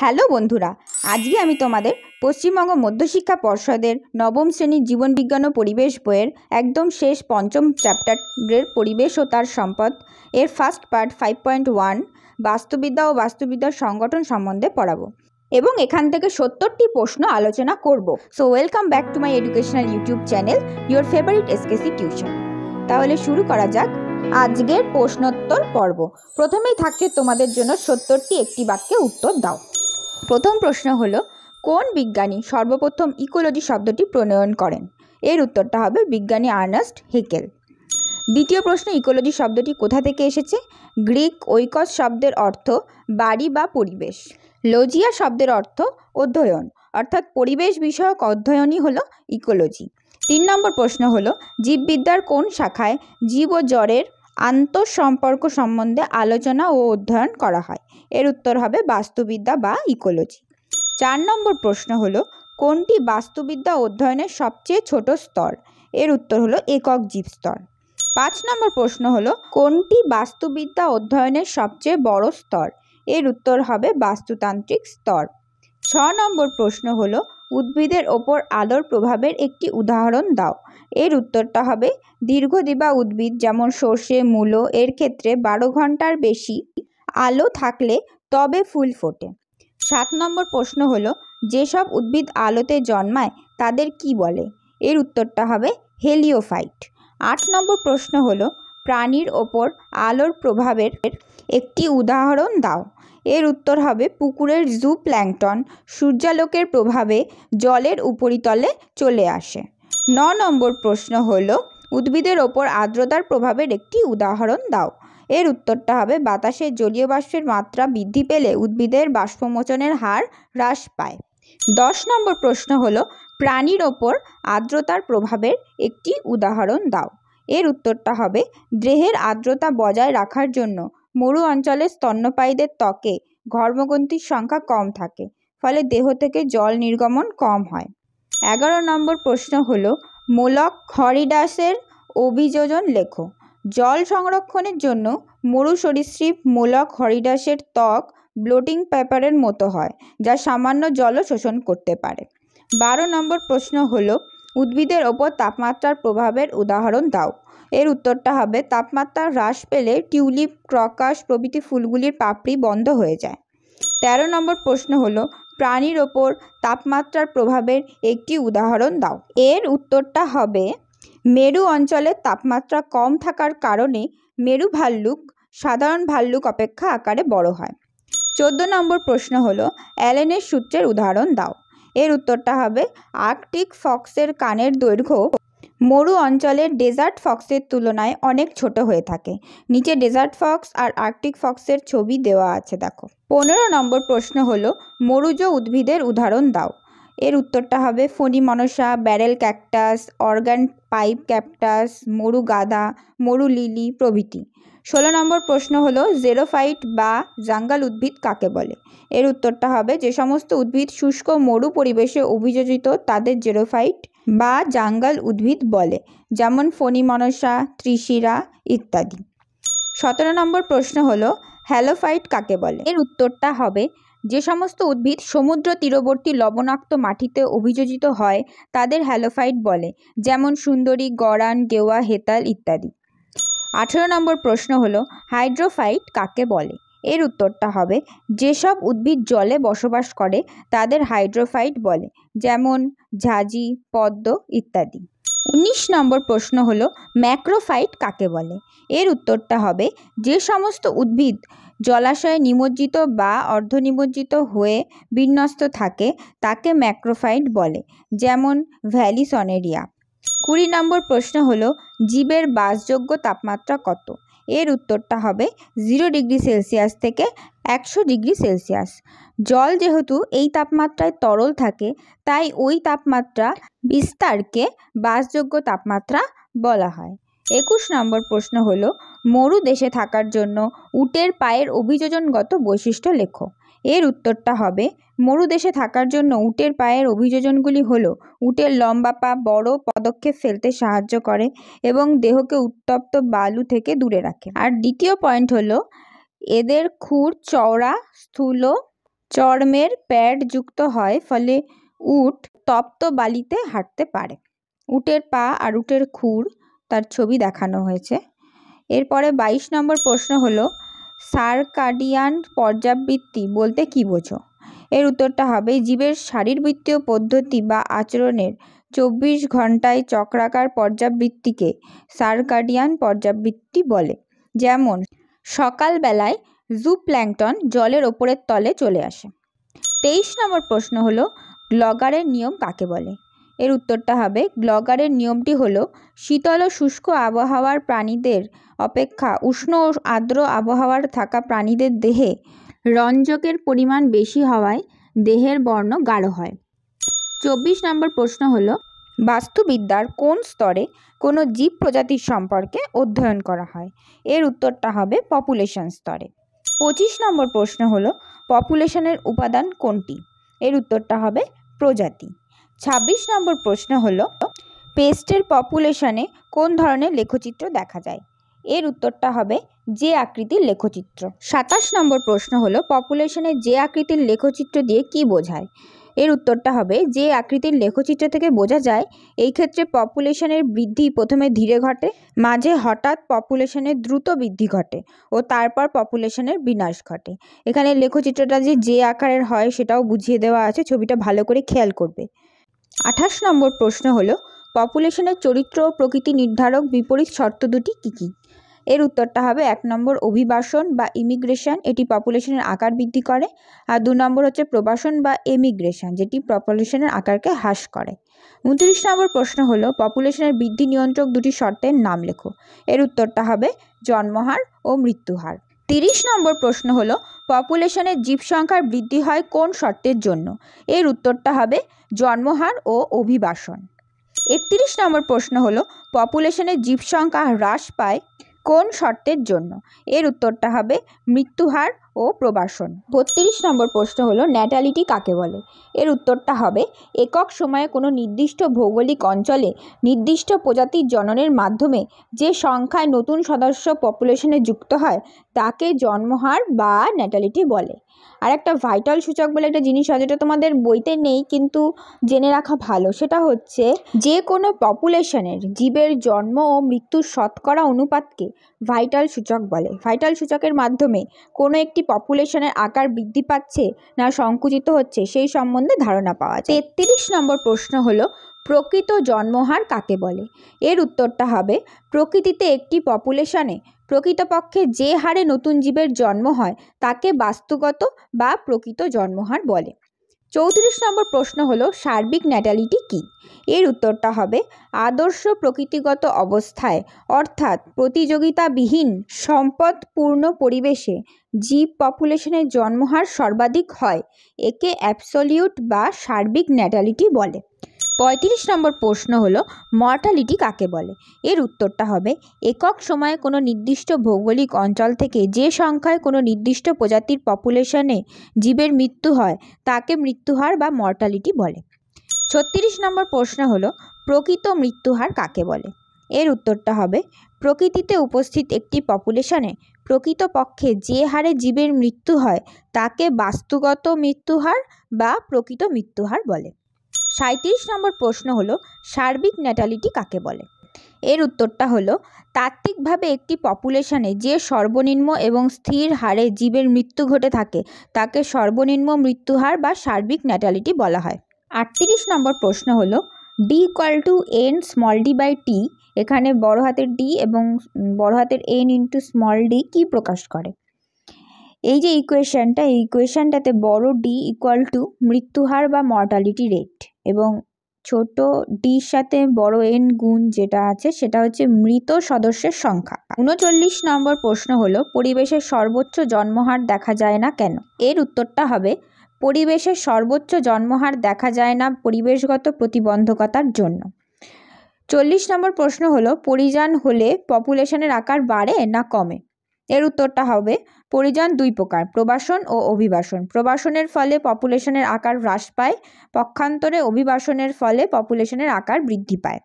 hello বন্ধুরা আজকে আমি তোমাদের পশ্চিমবঙ্গ মধ্যশিক্ষা পর্ষদের নবম শ্রেণীর জীবনবিজ্ঞান ও পরিবেশ বইয়ের একদম শেষ পঞ্চম চ্যাপ্টারের পরিবেশ ও তার সম্পদ এর first part five point one বাস্তুবিদ্যা ও বাস্তুবিদ্যার সংগঠন সম্বন্ধে পড়াবো এবং এখান থেকে সত্তরটি প্রশ্ন আলোচনা করব so welcome back to my educational YouTube channel your favourite SKC tuition তাহলে শুরু করা যাক আজকের প্রশ্নোত্তর পর্ব প্রথমেই থাকছে তোমাদের জন্য সত্তরটি একটি বাক্যে উত্তর দাও প্রথম প্রশ্ন হল কোন বিজ্ঞানী সর্বপ্রথম ইকোলজি শব্দটি প্রণয়ন করেন এর উত্তরটা হবে বিজ্ঞানী আর্নাস্ট হেকেল দ্বিতীয় প্রশ্ন ইকোলজি শব্দটি কোথা থেকে এসেছে গ্রিক ঐকস শব্দের অর্থ বাড়ি বা পরিবেশ লজিয়া শব্দের অর্থ অধ্যয়ন অর্থাৎ পরিবেশ বিষয়ক অধ্যয়নই হলো ইকোলজি তিন নম্বর প্রশ্ন হলো জীববিদ্যার কোন শাখায় জীব ও জ্বরের আন্তঃসম্পর্ক সম্বন্ধে আলোচনা ও অধ্যয়ন করা হয় এর উত্তর হবে বাস্তুবিদ্যা বা ইকোলজি চার নম্বর প্রশ্ন হল কোনটি বাস্তুবিদ্যা অধ্যয়নের সবচেয়ে ছোট স্তর এর উত্তর হলো একক জীব স্তর পাঁচ নম্বর প্রশ্ন হলো কোনটি বাস্তুবিদ্যা অধ্যয়নের সবচেয়ে বড় স্তর এর উত্তর হবে বাস্তুতান্ত্রিক স্তর ছ নম্বর প্রশ্ন হলো উদ্ভিদের ওপর আলোর প্রভাবের একটি উদাহরণ দাও এর উত্তরটা হবে দীর্ঘদিবা উদ্ভিদ যেমন সর্ষে মূলো এর ক্ষেত্রে বারো ঘন্টার বেশি আলো থাকলে তবে ফুল ফোটে সাত নম্বর প্রশ্ন হল যেসব উদ্ভিদ আলোতে জন্মায় তাদের কি বলে এর উত্তরটা হবে হেলিওফাইট আট নম্বর প্রশ্ন হল প্রাণীর ওপর আলোর প্রভাবের একটি উদাহরণ দাও এর উত্তর হবে পুকুরের জু প্ল্যাংটন সূর্যালোকের প্রভাবে জলের উপরিতলে চলে আসে ন নম্বর প্রশ্ন হল উদ্ভিদের ওপর আর্দ্রতার প্রভাবের একটি উদাহরণ দাও এর উত্তরটা হবে বাতাসে জলীয় বাষ্পের মাত্রা বৃদ্ধি পেলে উদ্ভিদের বাষ্পমোচনের হার হ্রাস পায় দশ নম্বর প্রশ্ন হলো প্রাণীর ওপর আর্দ্রতার প্রভাবের একটি উদাহরণ দাও এর উত্তরটা হবে দেহের আর্দ্রতা বজায় রাখার জন্য মরু অঞ্চলে স্তন্যপায়ীদের ত্বকে ঘর্মগ্রন্থির সংখ্যা কম থাকে ফলে দেহ থেকে জল নির্গমন কম হয় এগারো নম্বর প্রশ্ন হল মোলক হরিডাসের অভিযোজন লেখো জল সংরক্ষণের জন্য মরু সরীসৃপ মোলক হরিডাসের ত্বক ব্লোটিং পেপারের মতো হয় যা সামান্য জলও শোষণ করতে পারে বারো নম্বর প্রশ্ন হলো উদ্ভিদের ওপর তাপমাত্রার প্রভাবের উদাহরণ দাও এর উত্তরটা হবে তাপমাত্রা হ্রাস পেলে টিউলিপ ক্রকাশ প্রভৃতি ফুলগুলির পাপড়ি বন্ধ হয়ে যায় তেরো নম্বর প্রশ্ন হলো প্রাণীর ওপর তাপমাত্রার প্রভাবের একটি উদাহরণ দাও এর উত্তরটা হবে মেরু অঞ্চলের তাপমাত্রা কম থাকার কারণে মেরু ভাল্লুক সাধারণ ভাল্লুক অপেক্ষা আকারে বড় হয় চোদ্দ নম্বর প্রশ্ন হলো অ্যালেনের সূত্রের উদাহরণ দাও এর উত্তরটা হবে আর্কটিক ফক্সের কানের দৈর্ঘ্য মরু অঞ্চলের ডেজার্ট ফক্সের তুলনায় অনেক ছোট হয়ে থাকে নিচে ডেজার্ট ফক্স আর আর্কটিক ফক্সের ছবি দেওয়া আছে দেখো পনেরো নম্বর প্রশ্ন হলো মরুজ উদ্ভিদের উদাহরণ দাও এর উত্তরটা হবে ফণি মনসা barrel cactus organ pipe cactus মরু গাদা মরু লিলি প্রভৃতি ষোলো নম্বর প্রশ্ন হলো জেরোফাইট বা জাঙ্গাল উদ্ভিদ কাকে বলে এর উত্তরটা হবে যে সমস্ত উদ্ভিদ শুষ্ক মরু পরিবেশে অভিযোজিত তাদের জেরোফাইট বা জাঙ্গাল উদ্ভিদ বলে যেমন ফণিমনসা ত্রিশিরা ইত্যাদি সতেরো নম্বর প্রশ্ন হলো হ্যালোফাইট কাকে বলে এর উত্তরটা হবে যে সমস্ত উদ্ভিদ সমুদ্র তীরবর্তী লবণাক্ত মাটিতে অভিযোজিত হয় তাদের হ্যালোফাইট বলে যেমন সুন্দরী গড়ান গেওয়া হেতাল ইত্যাদি আঠেরো নম্বর প্রশ্ন হলো হাইড্রোফাইট কাকে বলে এর উত্তরটা হবে যেসব উদ্ভিদ জলে বসবাস করে তাদের হাইড্রোফাইট বলে যেমন ঝাঁঝি পদ্ম ইত্যাদি উনিশ নম্বর প্রশ্ন হল ম্যাক্রোফাইট কাকে বলে এর উত্তরটা হবে যে সমস্ত উদ্ভিদ জলাশয়ে নিমজ্জিত বা অর্ধনিমজ্জিত হয়ে বিন্যস্ত থাকে তাকে ম্যাক্রোফাইট বলে যেমন ভ্যালিসনেরিয়া কুড়ি নম্বর প্রশ্ন হল জীবের বাসযোগ্য তাপমাত্রা কত এর উত্তরটা হবে জিরো ডিগ্রি সেলসিয়াস থেকে একশো ডিগ্রি সেলসিয়াস জল যেহেতু এই তাপমাত্রায় তরল থাকে তাই ওই তাপমাত্রা বিস্তারকে বাসযোগ্য তাপমাত্রা বলা হয় একুশ নম্বর প্রশ্ন হল মরু দেশে থাকার জন্য উটের পায়ের অভিযোজনগত বৈশিষ্ট্য লেখো এর উত্তরটা হবে মরুদেশে থাকার জন্য উটের পায়ের অভিযোজনগুলি হল উটের লম্বা পা বড় পদক্ষেপ ফেলতে সাহায্য করে এবং দেহকে উত্তপ্ত বালু থেকে দূরে রাখে আর দ্বিতীয় পয়েন্ট হলো এদের খুর চওড়া স্থূল চর্মের প্যাড যুক্ত হয় ফলে উট তপ্ত বালিতে হাঁটতে পারে উটের পা আর উটের খুর তার ছবি দেখানো হয়েছে এরপরে ২২ নম্বর প্রশ্ন হলো সার্কাডিয়ান পর্যাবৃত্তি বলতে কী বোঝো এর উত্তরটা হবে জীবের শারীরবৃত্তীয় পদ্ধতি বা আচরণের চব্বিশ ঘন্টায় চক্রাকার পর্যাবৃত্তিকে সার্কাডিয়ান পর্যাবৃত্তি বলে যেমন সকালবেলায় জু প্ল্যাংটন জলের ওপরের তলে চলে আসে তেইশ নম্বর প্রশ্ন হলো লগারের নিয়ম কাকে বলে এর উত্তরটা হবে গ্লগারের নিয়মটি হলো শীতল ও শুষ্ক আবহাওয়ার প্রাণীদের অপেক্ষা উষ্ণ ও আর্দ্র আবহাওয়ার থাকা প্রাণীদের দেহে রঞ্জকের পরিমাণ বেশি হওয়ায় দেহের বর্ণ গাঢ় হয় চব্বিশ নম্বর প্রশ্ন হলো বাস্তুবিদ্যার কোন স্তরে কোনো জীব প্রজাতির সম্পর্কে অধ্যয়ন করা হয় এর উত্তরটা হবে পপুলেশন স্তরে পঁচিশ নম্বর প্রশ্ন হলো পপুলেশনের উপাদান কোনটি এর উত্তরটা হবে প্রজাতি ছাব্বিশ নম্বর প্রশ্ন হল পেস্টের পপুলেশনে কোন ধরনের লেখচিত্র দেখা যায় এর উত্তরটা হবে যে আকৃতির লেখচিত্র সাতাশ নম্বর প্রশ্ন হলো পপুলেশনে যে আকৃতির লেখচিত্র দিয়ে কি বোঝায় এর উত্তরটা হবে যে আকৃতির লেখচিত্র থেকে বোঝা যায় এই ক্ষেত্রে পপুলেশনের বৃদ্ধি প্রথমে ধীরে ঘটে মাঝে হঠাৎ পপুলেশনের দ্রুত বৃদ্ধি ঘটে ও তারপর পপুলেশনের বিনাশ ঘটে এখানে লেখচিত্রটা যে যে আকারের হয় সেটাও বুঝিয়ে দেওয়া আছে ছবিটা ভালো করে খেয়াল করবে আঠাশ নম্বর প্রশ্ন হলো পপুলেশনের চরিত্র ও প্রকৃতি নির্ধারক বিপরীত শর্ত দুটি কী কী এর উত্তরটা হবে এক নম্বর অভিবাসন বা ইমিগ্রেশন এটি পপুলেশনের আকার বৃদ্ধি করে আর দু নম্বর হচ্ছে প্রবাসন বা এমিগ্রেশন যেটি পপুলেশনের আকারকে হ্রাস করে উনত্রিশ নম্বর প্রশ্ন হল পপুলেশনের বৃদ্ধি নিয়ন্ত্রক দুটি শর্তের নাম লেখো এর উত্তরটা হবে জন্মহার ও মৃত্যুহার তিরিশ নম্বর প্রশ্ন হল পপুলেশনের জীব সংখ্যার বৃদ্ধি হয় কোন শর্তের জন্য এর উত্তরটা হবে জন্মহার ও অভিবাসন একত্রিশ নম্বর প্রশ্ন হল পপুলেশনের জীব সংখ্যা হ্রাস পায় কোন শর্তের জন্য এর উত্তরটা হবে মৃত্যুহার ও প্রবাসন বত্রিশ নম্বর প্রশ্ন হলো ন্যাটালিটি কাকে বলে এর উত্তরটা হবে একক সময়ে কোনো নির্দিষ্ট ভৌগোলিক অঞ্চলে নির্দিষ্ট প্রজাতির জননের মাধ্যমে যে সংখ্যায় নতুন সদস্য পপুলেশনে যুক্ত হয় তাকে জন্মহার বা ন্যাটালিটি বলে আর একটা ভাইটাল সূচক বলে একটা জিনিস হয় যেটা তোমাদের বইতে নেই কিন্তু জেনে রাখা ভালো সেটা হচ্ছে যে কোনো পপুলেশনের জীবের জন্ম ও মৃত্যুর শতকরা অনুপাতকে ভাইটাল সূচক বলে ভাইটাল সূচকের মাধ্যমে কোনো একটি পপুলেশনের আকার বৃদ্ধি পাচ্ছে না সংকুচিত হচ্ছে সেই সম্বন্ধে ধারণা পাওয়া যায় তেত্রিশ নম্বর প্রশ্ন হলো প্রকৃত জন্মহার কাকে বলে এর উত্তরটা হবে প্রকৃতিতে একটি পপুলেশনে প্রকৃতপক্ষে যে হারে নতুন জীবের জন্ম হয় তাকে বাস্তুগত বা প্রকৃত জন্মহার বলে চৌত্রিশ নম্বর প্রশ্ন হলো সার্বিক ন্যাটালিটি কী এর উত্তরটা হবে আদর্শ প্রকৃতিগত অবস্থায় অর্থাৎ প্রতিযোগিতাবিহীন সম্পদপূর্ণ পরিবেশে জীব পপুলেশনের জন্মহার সর্বাধিক হয় একে অ্যাবসলিউট বা সার্বিক ন্যাটালিটি বলে পঁয়ত্রিশ নম্বর প্রশ্ন হলো মর্টালিটি কাকে বলে এর উত্তরটা হবে একক সময়ে কোনো নির্দিষ্ট ভৌগোলিক অঞ্চল থেকে যে সংখ্যায় কোনো নির্দিষ্ট প্রজাতির পপুলেশনে জীবের মৃত্যু হয় তাকে মৃত্যুহার বা মর্টালিটি বলে ছত্রিশ নম্বর প্রশ্ন হল প্রকৃত মৃত্যুহার কাকে বলে এর উত্তরটা হবে প্রকৃতিতে উপস্থিত একটি পপুলেশনে প্রকৃতপক্ষে যে হারে জীবের মৃত্যু হয় তাকে বাস্তুগত মৃত্যুহার বা প্রকৃত মৃত্যুহার বলে সাঁত্রিশ নম্বর প্রশ্ন হলো সার্বিক ন্যাটালিটি কাকে বলে এর উত্তরটা হলো তাত্ত্বিকভাবে একটি পপুলেশনে যে সর্বনিম্ন এবং স্থির হারে জীবের মৃত্যু ঘটে থাকে তাকে সর্বনিম্ন মৃত্যুহার বা সার্বিক ন্যাটালিটি বলা হয় আটত্রিশ নম্বর প্রশ্ন হলো D equal to N small D by T এখানে বড় হাতের ডি এবং বড় হাতের এন ইন্টু স্মল ডি কী প্রকাশ করে এই যে ইকুয়েশানটা এই ইকুয়েশানটাতে বড় ডি ইকুয়াল টু মৃত্যুহার বা মর্টালিটি রেট এবং ছোট ডির সাথে বড় এন গুণ যেটা আছে সেটা হচ্ছে মৃত সদস্যের সংখ্যা উনচল্লিশ নম্বর প্রশ্ন হলো পরিবেশের সর্বোচ্চ জন্মহার দেখা যায় না কেন এর উত্তরটা হবে পরিবেশের সর্বোচ্চ জন্মহার দেখা যায় না পরিবেশগত প্রতিবন্ধকতার জন্য চল্লিশ নম্বর প্রশ্ন হলো পরিযান হলে পপুলেশনের আকার বাড়ে না কমে এর উত্তরটা হবে পরিযান দুই প্রকার প্রবাসন ও অভিবাসন প্রবাসনের ফলে পপুলেশনের আকার হ্রাস পায় পক্ষান্তরে অভিবাসনের ফলে পপুলেশনের আকার বৃদ্ধি পায়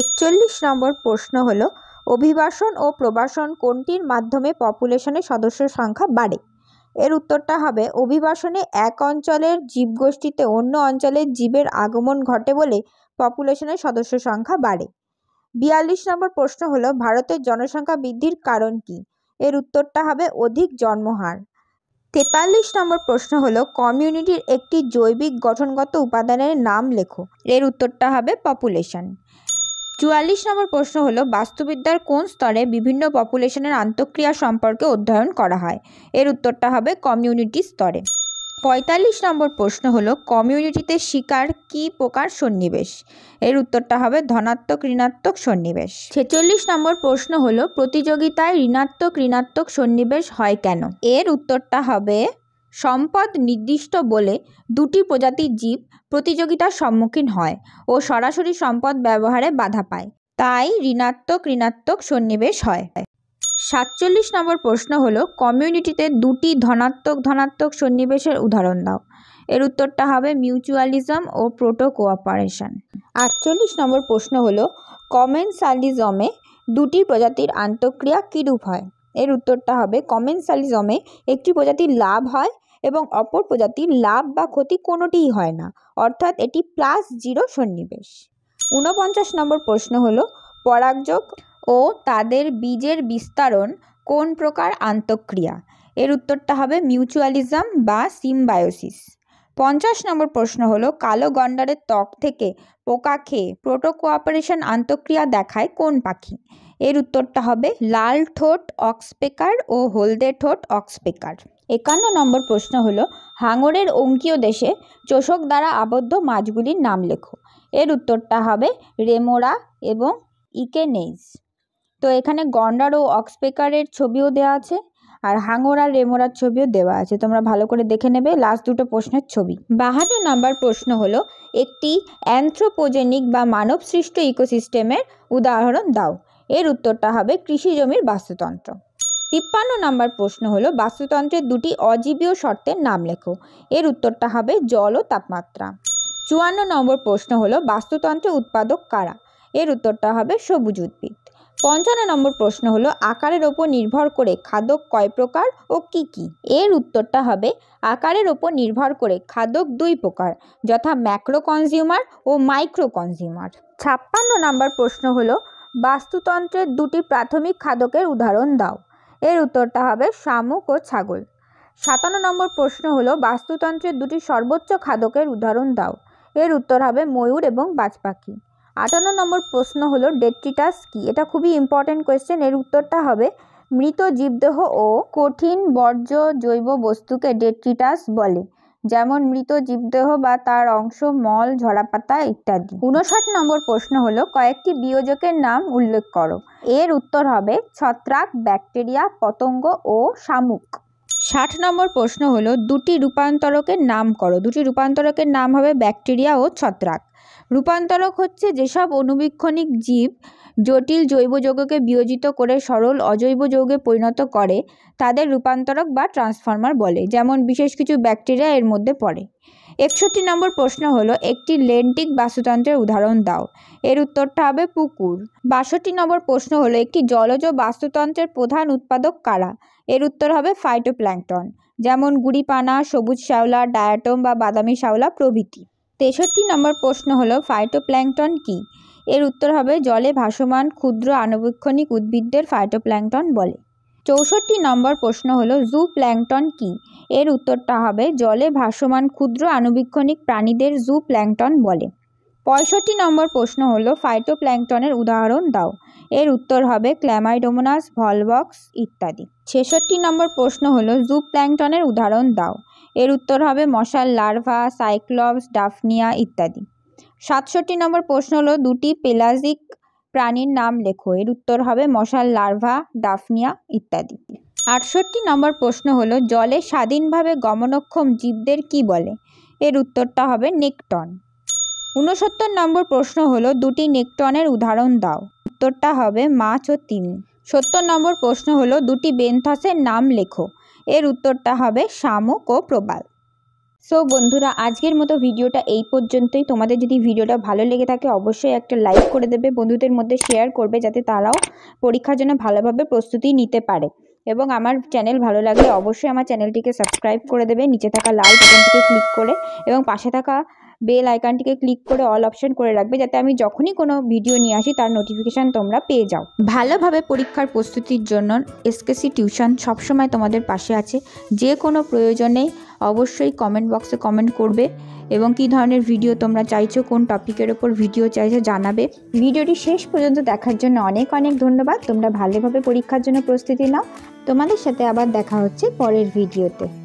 একচল্লিশ নম্বর প্রশ্ন হলো অভিবাসন ও প্রবাসন কোনটির মাধ্যমে পপুলেশনের সদস্য সংখ্যা বাড়ে এর উত্তরটা হবে অভিবাসনে এক অঞ্চলের জীবগোষ্ঠীতে অন্য অঞ্চলের জীবের আগমন ঘটে বলে পপুলেশনের সদস্য সংখ্যা বাড়ে বিয়াল্লিশ নম্বর প্রশ্ন হলো ভারতের জনসংখ্যা বৃদ্ধির কারণ কি এর উত্তরটা হবে অধিক জন্মহার তেতাল্লিশ নম্বর প্রশ্ন হলো কমিউনিটির একটি জৈবিক গঠনগত উপাদানের নাম লেখো এর উত্তরটা হবে পপুলেশন চুয়াল্লিশ নম্বর প্রশ্ন হলো বাস্তুবিদ্যার কোন স্তরে বিভিন্ন পপুলেশনের আন্তঃক্রিয়া সম্পর্কে অধ্যয়ন করা হয় এর উত্তরটা হবে কমিউনিটি স্তরে পঁয়তাল্লিশ নম্বর প্রশ্ন হলো কমিউনিটিতে শিকার কি প্রকার সন্নিবেশ এর উত্তরটা হবে ধনাত্মক ঋণাত্মক সন্নিবেশ ছেচল্লিশ নম্বর প্রশ্ন হলো প্রতিযোগিতায় ঋণাত্মক ঋণাত্মক সন্নিবেশ হয় কেন এর উত্তরটা হবে সম্পদ নির্দিষ্ট বলে দুটি প্রজাতির জীব প্রতিযোগিতার সম্মুখীন হয় ও সরাসরি সম্পদ ব্যবহারে বাধা পায় তাই ঋণাত্মক ঋণাত্মক সন্নিবেশ হয় সাতচল্লিশ নম্বর প্রশ্ন হলো কমিউনিটিতে দুটি ধনাত্মক ধনাত্মক সন্নিবেশের উদাহরণ দাও এর উত্তরটা হবে মিউচুয়ালিজম ও প্রোটো কোঅপারেশন আটচল্লিশ নম্বর প্রশ্ন হলো কমেন্সালিজমে দুটি প্রজাতির আন্তঃক্রিয়া কীরূপ হয় এর উত্তরটা হবে কমেন্সালিজমে একটি প্রজাতির লাভ হয় এবং অপর প্রজাতির লাভ বা ক্ষতি কোনোটিই হয় না অর্থাৎ এটি প্লাস জিরো সন্নিবেশ ঊনপঞ্চাশ নম্বর প্রশ্ন হল পরাগযোগ ও তাদের বীজের বিস্তারণ কোন প্রকার আন্তঃক্রিয়া এর উত্তরটা হবে মিউচুয়ালিজম বা সিমবায়োসিস পঞ্চাশ নম্বর প্রশ্ন হলো কালো গন্ডারের ত্বক থেকে পোকা খেয়ে প্রোটো কোঅপারেশন আন্তঃক্রিয়া দেখায় কোন পাখি এর উত্তরটা হবে লাল ঠোঁট অক্সপেকার ও হলদে ঠোঁট অক্সপেকার একান্ন নম্বর প্রশ্ন হল হাঙরের অঙ্কীয় দেশে চোষক দ্বারা আবদ্ধ মাছগুলির নাম লেখো এর উত্তরটা হবে রেমোরা এবং ইকেনেইজ তো এখানে গন্ডার ও অক্সপেকারের ছবিও দেওয়া আছে আর হাঙর আর রেমোরার ছবিও দেওয়া আছে তোমরা ভালো করে দেখে নেবে লাস্ট দুটো প্রশ্নের ছবি বাহান্ন নম্বর প্রশ্ন হলো একটি অ্যান্থ্রোপোজেনিক বা মানব সৃষ্ট ইকোসিস্টেমের উদাহরণ দাও এর উত্তরটা হবে কৃষি জমির বাস্তুতন্ত্র তিপ্পান্ন নম্বর প্রশ্ন হলো বাস্তুতন্ত্রের দুটি অজীবীয় শর্তের নাম লেখো এর উত্তরটা হবে জল ও তাপমাত্রা চুয়ান্ন নম্বর প্রশ্ন হলো বাস্তুতন্ত্রে উৎপাদক কারা এর উত্তরটা হবে সবুজ উদ্ভিদ পঞ্চান্ন নম্বর প্রশ্ন হলো আকারের ওপর নির্ভর করে খাদক কয় প্রকার ও কি কি এর উত্তরটা হবে আকারের ওপর নির্ভর করে খাদক দুই প্রকার যথা ম্যাক্রো কনজিউমার ও মাইক্রো কনজিউমার ছাপ্পান্ন নম্বর প্রশ্ন হলো বাস্তুতন্ত্রের দুটি প্রাথমিক খাদকের উদাহরণ দাও এর উত্তরটা হবে শামুক ও ছাগল সাতান্ন নম্বর প্রশ্ন হলো বাস্তুতন্ত্রের দুটি সর্বোচ্চ খাদকের উদাহরণ দাও এর উত্তর হবে ময়ূর এবং বাজ পাখি আটান্ন নম্বর প্রশ্ন হলো ডেট্রিটাস কি এটা খুবই ইম্পর্টেন্ট কোয়েশ্চেন এর উত্তরটা হবে মৃত জীবদেহ ও কঠিন বর্জ্য জৈব বস্তুকে ডেট্রিটাস বলে যেমন মৃত জীবদেহ বা তার অংশ মল ঝরাপাতা ইত্যাদি উনষাট নম্বর প্রশ্ন হলো কয়েকটি বিয়োজকের নাম উল্লেখ করো এর উত্তর হবে ছত্রাক ব্যাকটেরিয়া পতঙ্গ ও শামুক ষাট নম্বর প্রশ্ন হলো দুটি রূপান্তরকের নাম করো দুটি রূপান্তরকের নাম হবে ব্যাকটেরিয়া ও ছত্রাক রূপান্তরক হচ্ছে যেসব অনুবীক্ষণিক জীব জটিল জৈব যৌগকে বিয়োজিত করে সরল অজৈব যৌগে পরিণত করে তাদের রূপান্তরক বা ট্রান্সফর্মার বলে যেমন বিশেষ কিছু ব্যাকটেরিয়া এর মধ্যে পড়ে একষট্টি নম্বর প্রশ্ন হলো একটি লেন্টিক বাস্তুতন্ত্রের উদাহরণ দাও এর উত্তরটা হবে পুকুর বাষট্টি নম্বর প্রশ্ন হলো একটি জলজ বাস্তুতন্ত্রের প্রধান উৎপাদক কারা এর উত্তর হবে ফাইটোপ্ল্যাঙ্কটন যেমন গুড়িপানা সবুজ শ্যাওলা ডায়াটম বা বাদামি শ্যাওলা প্রভৃতি তেষট্টি নম্বর প্রশ্ন হলো ফাইটোপ্ল্যাংটন কী এর উত্তর হবে জলে ভাসমান ক্ষুদ্র আনুবীক্ষণিক উদ্ভিদদের ফাইটোপ্ল্যাংটন বলে চৌষট্টি নম্বর প্রশ্ন হল জু প্ল্যাংটন কি এর উত্তরটা হবে জলে ভাসমান ক্ষুদ্র আনুবীক্ষণিক প্রাণীদের জু প্ল্যাংটন বলে পঁয়ষট্টি নম্বর প্রশ্ন ফাইটো ফাইটোপ্ল্যাঙ্কটনের উদাহরণ দাও এর উত্তর হবে ক্ল্যামাইডোমোনাস ভলবক্স ইত্যাদি ছেষট্টি নম্বর প্রশ্ন হল জু প্ল্যাংটনের উদাহরণ দাও এর উত্তর হবে মশার লার্ভা সাইক্লবস ডাফনিয়া ইত্যাদি সাতষট্টি নম্বর প্রশ্ন হলো দুটি পেলাজিক প্রাণীর নাম লেখো এর উত্তর হবে মশার লার্ভা ডাফনিয়া ইত্যাদি আটষট্টি নম্বর প্রশ্ন হলো জলে স্বাধীনভাবে গমনক্ষম জীবদের কি বলে এর উত্তরটা হবে নেকটন ঊনসত্তর নম্বর প্রশ্ন হলো দুটি নেকটনের উদাহরণ দাও উত্তরটা হবে মাছ ও তিন সত্তর নম্বর প্রশ্ন হলো দুটি বেনথাসের নাম লেখো এর উত্তরটা হবে শামুক ও প্রবাল সো বন্ধুরা আজকের মতো ভিডিওটা এই পর্যন্তই তোমাদের যদি ভিডিওটা ভালো লেগে থাকে অবশ্যই একটা লাইক করে দেবে বন্ধুদের মধ্যে শেয়ার করবে যাতে তারাও পরীক্ষার জন্য ভালোভাবে প্রস্তুতি নিতে পারে এবং আমার চ্যানেল ভালো লাগলে অবশ্যই আমার চ্যানেলটিকে সাবস্ক্রাইব করে দেবে নিচে থাকা লাল বাটনটিকে ক্লিক করে এবং পাশে থাকা বেল আইকনটিকে ক্লিক করে অল অপশন করে রাখবে যাতে আমি যখনই কোনো ভিডিও নিয়ে আসি তার নোটিফিকেশান তোমরা পেয়ে যাও ভালোভাবে পরীক্ষার প্রস্তুতির জন্য এসকেসি টিউশন সবসময় তোমাদের পাশে আছে যে কোনো প্রয়োজনে অবশ্যই কমেন্ট বক্সে কমেন্ট করবে এবং কি ধরনের ভিডিও তোমরা চাইছো কোন টপিকের ওপর ভিডিও চাইছো জানাবে ভিডিওটি শেষ পর্যন্ত দেখার জন্য অনেক অনেক ধন্যবাদ তোমরা ভালোভাবে পরীক্ষার জন্য প্রস্তুতি নাও তোমাদের সাথে আবার দেখা হচ্ছে পরের ভিডিওতে